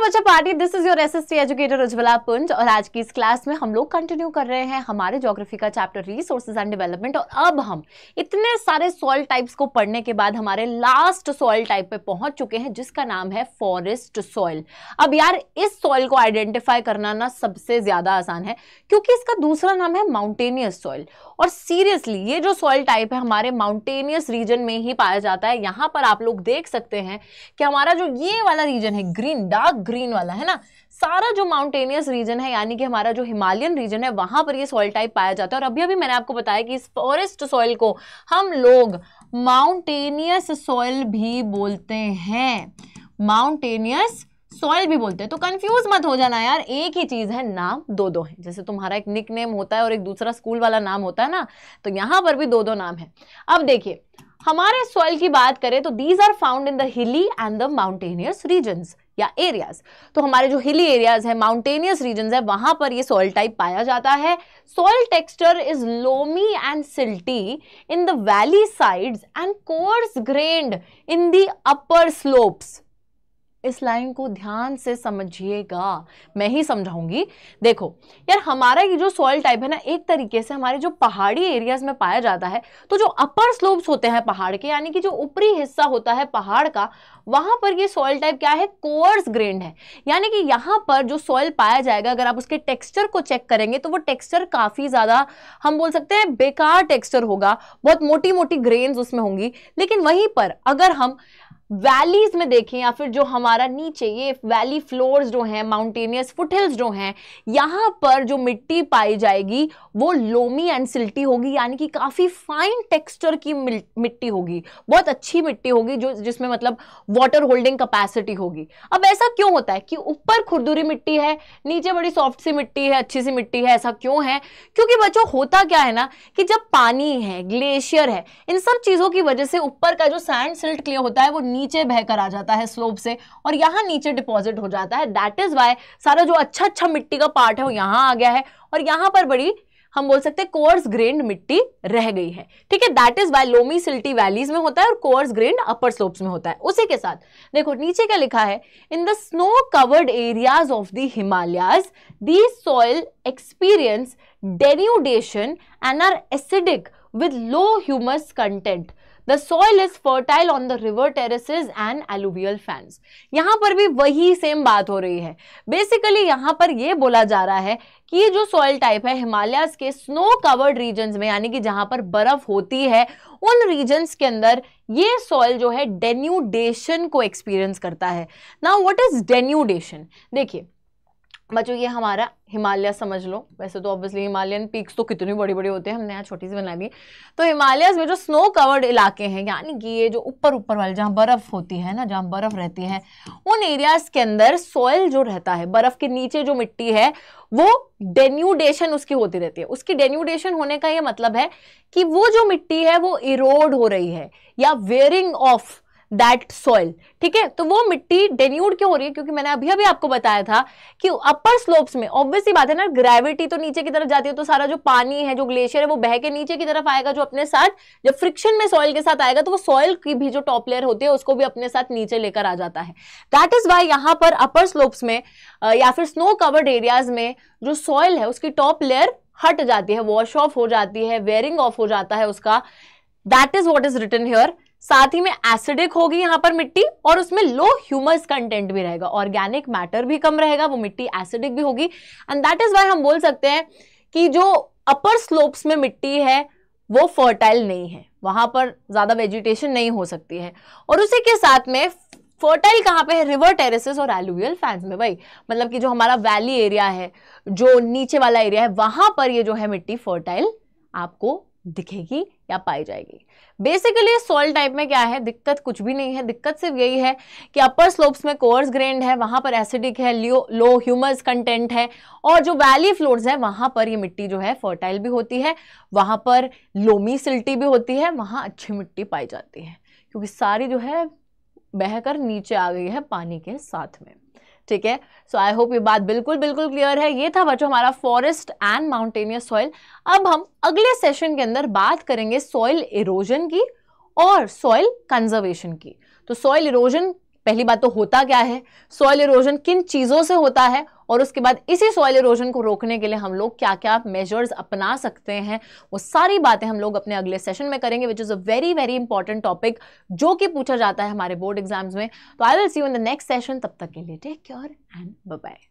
Hello बच्चा party this is your SSC educator Ujjwala Punj और आज की इस क्लास में हम लोग कंटिन्यू कर रहे हैं हमारे ज्योग्राफी का चैप्टर रिसोर्सेज एंड डेवलपमेंट और अब हम इतने सारे सॉइल टाइप्स को पढ़ने के बाद हमारे लास्ट सॉइल टाइप पे पहुंच चुके हैं जिसका नाम है फॉरेस्ट सॉइल अब यार इस सॉइल को आइडेंटिफाई करना ना सबसे ज़्यादा आसान है क्योंकि इसका दूसरा नाम है माउंटेनियस सॉइल और सीरियसली ये जो सॉइल टाइप है हमारे माउंटेनियस रीजन में ही पाया जाता है यहाँ पर आप लोग देख सकते हैं कि हमारा जो ये वाला रीजन है ग्रीन डार्क ग्रीन वाला है ना सारा जो माउंटेनियस रीजन है यानी कि हमारा जो हिमालयन रीजन है वहां पर ये सॉइल टाइप पाया जाता है और अभी अभी मैंने आपको बताया कि इस फॉरेस्ट सॉइल को हम लोग माउंटेनियस सॉइल भी बोलते हैं माउंटेनियस सॉइल भी बोलते हैं तो कंफ्यूज मत हो जाना यार एक ही चीज़ है नाम दो दो है जैसे तुम्हारा एक निक नेम होता है और एक दूसरा स्कूल वाला नाम होता है ना तो यहां पर भी दो दो नाम है अब देखिए हमारे सॉइल की बात करें तो these are found in the hilly and the mountainous region या एरियाज तो हमारे जो हिली एरियाज है माउंटेनियस रीजन है वहां पर ये सॉइल टाइप पाया जाता है soil texture is loamy and silty in the valley sides and coarse grained in the upper slopes इस लाइन को ध्यान से समझिएगा मैं ही समझाऊंगी देखो यार हमारा ये जो सॉइल टाइप है ना एक तरीके से हमारे जो पहाड़ी एरियाज में पाया जाता है तो जो अपर स्लोप्स होते हैं पहाड़ के यानी कि जो ऊपरी हिस्सा होता है पहाड़ का वहां पर ये सॉइल टाइप क्या है कोर्स ग्रेन है यानी कि यहाँ पर जो सॉइल पाया जाएगा अगर आप उसके टेक्स्चर को चेक करेंगे तो वो टेक्स्चर काफी ज्यादा हम बोल सकते हैं बेकार टेक्स्चर होगा बहुत मोटी मोटी ग्रेन उसमें होंगी लेकिन वहीं पर अगर हम वैलीज में देखें या फिर जो हमारा नीचे ये वैली फ्लोर्स जो हैं माउंटेनियस फुटहिल्स जो हैं यहाँ पर जो मिट्टी पाई जाएगी वो लोमी एंड सिल्टी होगी यानी कि काफ़ी फाइन टेक्सचर की मिट्टी होगी बहुत अच्छी मिट्टी होगी जो जिसमें मतलब वाटर होल्डिंग कैपेसिटी होगी अब ऐसा क्यों होता है कि ऊपर खुरदुरी मिट्टी है नीचे बड़ी सॉफ्ट सी मिट्टी है अच्छी सी मिट्टी है ऐसा क्यों है क्योंकि बच्चों होता क्या है ना कि जब पानी है ग्लेशियर है इन सब चीज़ों की वजह से ऊपर का जो सैंड सिल्ट क्लियर होता है वो नीचे बहकर आ जाता है स्लोप से और यहाँ नीचे डिपॉजिट हो जाता है दैट इज वाई सारा जो अच्छा अच्छा मिट्टी का पार्ट है वो यहाँ आ गया है और यहाँ पर बड़ी हम बोल सकते हैं कोर्स ग्रेन मिट्टी रह गई है ठीक है that is why loamy silty valleys में होता है और कोर्स ग्रेन अपर स्लोप्स में होता है उसी के साथ देखो नीचे क्या लिखा है in the snow covered areas of the Himalayas the soil experience denudation and are acidic with low humus content. The soil is fertile on the river terraces and alluvial fans यहाँ पर भी वही सेम बात हो रही है बेसिकली यहाँ पर यह बोला जा रहा है कि ये जो सॉइल टाइप है हिमालयाज के स्नो कवर्ड रीजन में यानी कि जहाँ पर बर्फ होती है उन रीजन्स के अंदर ये सॉइल जो है डेन्यूडेशन को एक्सपीरियंस करता है ना वट इज डेन्यूडेशन देखिए बच्चों ये हमारा हिमालय समझ लो वैसे तो ऑब्वियसली हिमालयन पीक्स तो कितने बड़े बड़े होते हैं हमने यहाँ छोटी सी बना दी तो हिमालयस में जो स्नो कवर्ड इलाके हैं यानी कि ये जो ऊपर ऊपर वाले जहाँ बर्फ़ होती है ना जहाँ बर्फ़ रहती है उन एरियाज के अंदर सॉयल जो रहता है बर्फ़ के नीचे जो मिट्टी है वो डेन्यूडेशन उसकी होती रहती है उसकी डेन्यूडेशन होने का ये मतलब है कि वो जो मिट्टी है वो इरोड हो रही है या वेयरिंग ऑफ दैट सॉइल ठीक है तो वो मिट्टी डेन्यूड क्यों हो रही है क्योंकि मैंने अभी अभी आपको बताया था कि अपर स्लोप्स में ऑब्वियसली बात है ना ग्रेविटी तो नीचे की तरफ जाती है तो सारा जो पानी है जो ग्लेशियर है वो बह के नीचे की तरफ आएगा जो अपने साथ जब फ्रिक्शन में सॉइल के साथ आएगा तो वो सॉइल की भी जो टॉप लेयर होती है उसको भी अपने साथ नीचे लेकर आ जाता है दैट इज वाई यहां पर अपर स्लोप्स में या फिर स्नो कवर्ड एरियाज में जो सॉइल है उसकी टॉप लेयर हट जाती है वॉश ऑफ हो जाती है वेयरिंग ऑफ हो जाता है उसका that is what is written here साथ ही में एसिडिक होगी यहाँ पर मिट्टी और उसमें लो ह्यूमस कंटेंट भी रहेगा ऑर्गेनिक मैटर भी कम रहेगा वो मिट्टी एसिडिक भी होगी एंड दैट इज वाई हम बोल सकते हैं कि जो अपर स्लोप्स में मिट्टी है वो फर्टाइल नहीं है वहां पर ज़्यादा वेजिटेशन नहीं हो सकती है और उसी के साथ में फर्टाइल कहाँ पे है रिवर टेरेसेस और एलुवियल फैंस में भाई मतलब कि जो हमारा वैली एरिया है जो नीचे वाला एरिया है वहां पर ये जो है मिट्टी फर्टाइल आपको दिखेगी या पाई जाएगी बेसिकली सॉइल टाइप में क्या है दिक्कत कुछ भी नहीं है दिक्कत सिर्फ यही है कि अपर स्लोप्स में कोर्स ग्रेंड है वहां पर एसिडिक है लियो लो ह्यूमस कंटेंट है और जो वैली फ्लोर्स है वहां पर ये मिट्टी जो है फर्टाइल भी होती है वहां पर लोमी सिल्टी भी होती है वहां अच्छी मिट्टी पाई जाती है क्योंकि सारी जो है बहकर नीचे आ गई है पानी के साथ में ठीक है सो आई होप ये बात बिल्कुल बिल्कुल क्लियर है ये था बच्चों हमारा फॉरेस्ट एंड माउंटेनियस सॉइल अब हम अगले सेशन के अंदर बात करेंगे सॉइल इरोजन की और सॉइल कंजर्वेशन की तो सॉइल इरोजन पहली बात तो होता क्या है सॉइल इरोजन किन चीज़ों से होता है और उसके बाद इसी सॉइल इरोजन को रोकने के लिए हम लोग क्या क्या मेजर्स अपना सकते हैं वो सारी बातें हम लोग अपने अगले सेशन में करेंगे which is a very very important topic जो कि पूछा जाता है हमारे बोर्ड एग्जाम्स में तो I will see you in the next session तब तक के लिए टेक केयर एंड बाय